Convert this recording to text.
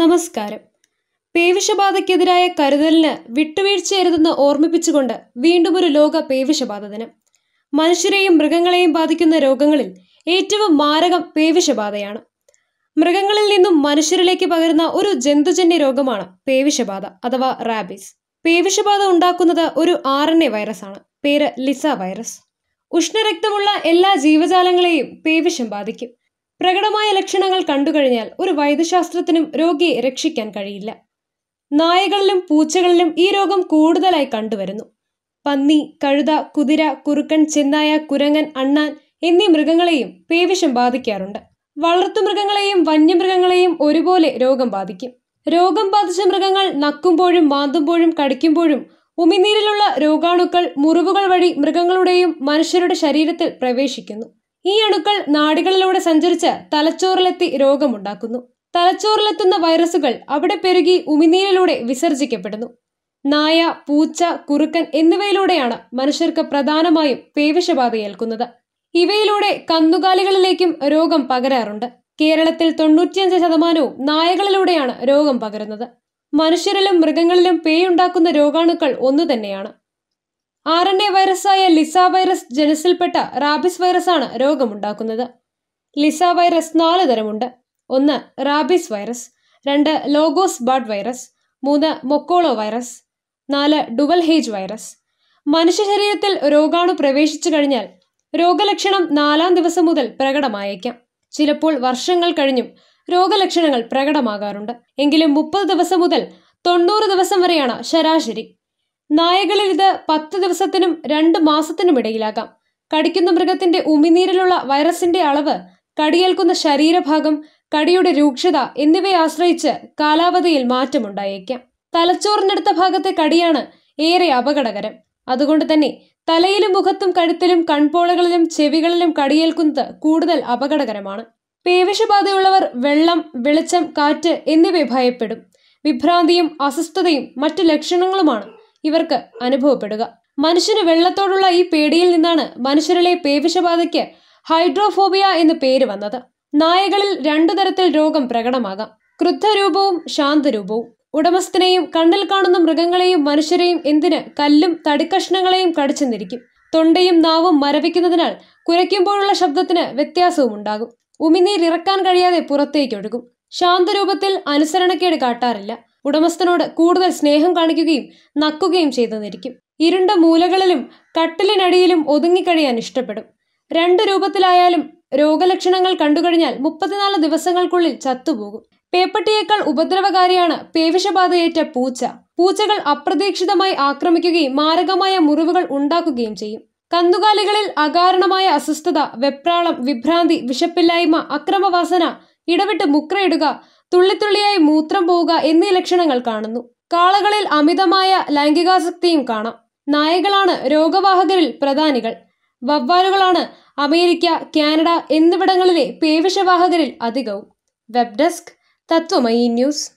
നമസ്കാരം പേവിഷബാധയ്ക്കെതിരായ കരുതലിന് വിട്ടുവീഴ്ചയരുതെന്ന് ഓർമ്മിപ്പിച്ചുകൊണ്ട് വീണ്ടും ഒരു ലോക പേവിഷബാധ ദിനം മനുഷ്യരെയും മൃഗങ്ങളെയും ബാധിക്കുന്ന രോഗങ്ങളിൽ ഏറ്റവും മാരകം പേവിഷബാധയാണ് മൃഗങ്ങളിൽ നിന്നും മനുഷ്യരിലേക്ക് പകരുന്ന ഒരു ജന്തുജന്യ രോഗമാണ് പേവിഷബാധ അഥവാ റാബീസ് പേവിഷബാധ ഉണ്ടാക്കുന്നത് ഒരു ആർ എൻ എ വൈറസാണ് പേര് ലിസ വൈറസ് ഉഷ്ണരക്തമുള്ള എല്ലാ ജീവജാലങ്ങളെയും പേവിഷം ബാധിക്കും പ്രകടമായ ലക്ഷണങ്ങൾ കണ്ടുകഴിഞ്ഞാൽ ഒരു വൈദ്യശാസ്ത്രത്തിനും രോഗിയെ രക്ഷിക്കാൻ കഴിയില്ല നായകളിലും പൂച്ചകളിലും ഈ രോഗം കൂടുതലായി കണ്ടുവരുന്നു പന്നി കഴുത കുതിര കുറുക്കൻ ചെന്നായ കുരങ്ങൻ അണ്ണാൻ എന്നീ മൃഗങ്ങളെയും പേവിഷം ബാധിക്കാറുണ്ട് വളർത്തുമൃഗങ്ങളെയും വന്യമൃഗങ്ങളെയും ഒരുപോലെ രോഗം ബാധിക്കും രോഗം ബാധിച്ച മൃഗങ്ങൾ നക്കുമ്പോഴും മാന്തുമ്പോഴും കടിക്കുമ്പോഴും ഉമിനീരിലുള്ള രോഗാണുക്കൾ മുറിവുകൾ വഴി മൃഗങ്ങളുടെയും മനുഷ്യരുടെ ശരീരത്തിൽ പ്രവേശിക്കുന്നു ഈ അണുക്കൾ നാടുകളിലൂടെ സഞ്ചരിച്ച് തലച്ചോറിലെത്തി രോഗമുണ്ടാക്കുന്നു തലച്ചോറിലെത്തുന്ന വൈറസുകൾ അവിടെ പെരുകി ഉമിനീരിലൂടെ വിസർജിക്കപ്പെടുന്നു നായ പൂച്ച കുറുക്കൻ എന്നിവയിലൂടെയാണ് മനുഷ്യർക്ക് പ്രധാനമായും പേവിഷബാധയേൽക്കുന്നത് ഇവയിലൂടെ കന്നുകാലികളിലേക്കും രോഗം പകരാറുണ്ട് കേരളത്തിൽ തൊണ്ണൂറ്റിയഞ്ച് ശതമാനവും നായകളിലൂടെയാണ് രോഗം പകരുന്നത് മനുഷ്യരിലും മൃഗങ്ങളിലും പേയുണ്ടാക്കുന്ന രോഗാണുക്കൾ ഒന്നു തന്നെയാണ് ആർ എൻ എ വൈറസായ ലിസ വൈറസ് ജനസിൽപ്പെട്ട റാബിസ് വൈറസാണ് രോഗമുണ്ടാക്കുന്നത് ലിസ വൈറസ് നാല് തരമുണ്ട് ഒന്ന് റാബിസ് വൈറസ് രണ്ട് ലോഗോസ് ബാഡ് വൈറസ് മൂന്ന് മൊക്കോളോ വൈറസ് നാല് ഡുവൽ ഹേജ് വൈറസ് മനുഷ്യ ശരീരത്തിൽ രോഗാണു പ്രവേശിച്ചു കഴിഞ്ഞാൽ രോഗലക്ഷണം നാലാം ദിവസം മുതൽ പ്രകടമായേക്കാം ചിലപ്പോൾ വർഷങ്ങൾ കഴിഞ്ഞും രോഗലക്ഷണങ്ങൾ പ്രകടമാകാറുണ്ട് എങ്കിലും മുപ്പത് ദിവസം മുതൽ തൊണ്ണൂറ് ദിവസം വരെയാണ് ശരാശരി നായകളിൽ ഇത് പത്ത് ദിവസത്തിനും രണ്ട് മാസത്തിനും ഇടയിലാകാം കടിക്കുന്ന മൃഗത്തിന്റെ ഉമിനീരിലുള്ള വൈറസിന്റെ അളവ് കടിയേൽക്കുന്ന ശരീരഭാഗം കടിയുടെ രൂക്ഷത എന്നിവയെ ആശ്രയിച്ച് കാലാവധിയിൽ മാറ്റമുണ്ടായേക്കാം തലച്ചോറിനടുത്ത ഭാഗത്തെ കടിയാണ് ഏറെ അപകടകരം അതുകൊണ്ട് തന്നെ തലയിലും മുഖത്തും കഴുത്തിലും കൺപോളകളിലും ചെവികളിലും കടിയേൽക്കുന്നത് കൂടുതൽ അപകടകരമാണ് പേവിഷബാധയുള്ളവർ വെള്ളം വെളിച്ചം കാറ്റ് എന്നിവയെ ഭയപ്പെടും വിഭ്രാന്തിയും അസ്വസ്ഥതയും മറ്റു ലക്ഷണങ്ങളുമാണ് ഇവർക്ക് അനുഭവപ്പെടുക മനുഷ്യന് വെള്ളത്തോടുള്ള ഈ പേടിയിൽ നിന്നാണ് മനുഷ്യരിലെ പേവിഷബാധയ്ക്ക് ഹൈഡ്രോഫോബിയ എന്ന് പേര് വന്നത് നായകളിൽ രണ്ടു തരത്തിൽ രോഗം പ്രകടമാകാം ക്രുദ്ധരൂപവും ശാന്തരൂപവും ഉടമസ്ഥനെയും കണ്ണിൽ കാണുന്ന മൃഗങ്ങളെയും മനുഷ്യരെയും എന്തിന് കല്ലും തടിക്കഷ്ണങ്ങളെയും കടിച്ചെന്നിരിക്കും തൊണ്ടയും നാവും മരവിക്കുന്നതിനാൽ കുരയ്ക്കുമ്പോഴുള്ള ശബ്ദത്തിന് വ്യത്യാസവും ഉണ്ടാകും ഉമിനീർ ഇറക്കാൻ കഴിയാതെ പുറത്തേക്കൊഴുകും ശാന്തരൂപത്തിൽ അനുസരണക്കേട് കാട്ടാറില്ല ഉടമസ്ഥനോട് കൂടുതൽ സ്നേഹം കാണിക്കുകയും നക്കുകയും ചെയ്തെന്നിരിക്കും ഇരുണ്ട മൂലകളിലും കട്ടിലിനടിയിലും ഒതുങ്ങിക്കഴിയാൻ ഇഷ്ടപ്പെടും രണ്ട് രൂപത്തിലായാലും രോഗലക്ഷണങ്ങൾ കണ്ടുകഴിഞ്ഞാൽ മുപ്പത്തിനാല് ദിവസങ്ങൾക്കുള്ളിൽ ചത്തുപോകും പേപ്പട്ടിയേക്കാൾ ഉപദ്രവകാരിയാണ് പേവിഷബാധയേറ്റ പൂച്ച പൂച്ചകൾ അപ്രതീക്ഷിതമായി ആക്രമിക്കുകയും മാരകമായ മുറിവുകൾ ഉണ്ടാക്കുകയും ചെയ്യും കന്നുകാലികളിൽ അകാരണമായ അസ്വസ്ഥത വെപ്രാളം വിഭ്രാന്തി വിശപ്പില്ലായ്മ അക്രമവാസന ഇടവിട്ട് മുക്രയിടുക തുള്ളിത്തുള്ളിയായി മൂത്രം പോവുക എന്നീ ലക്ഷണങ്ങൾ കാണുന്നു കാളകളിൽ അമിതമായ ലൈംഗികാസക്തിയും കാണാം നായകളാണ് രോഗവാഹകരിൽ പ്രധാനികൾ വവ്വാലുകളാണ് അമേരിക്ക കാനഡ എന്നിവിടങ്ങളിലെ പേവിഷവാഹകരിൽ അധികവും വെബ് ഡെസ്ക് തത്വമയി ന്യൂസ്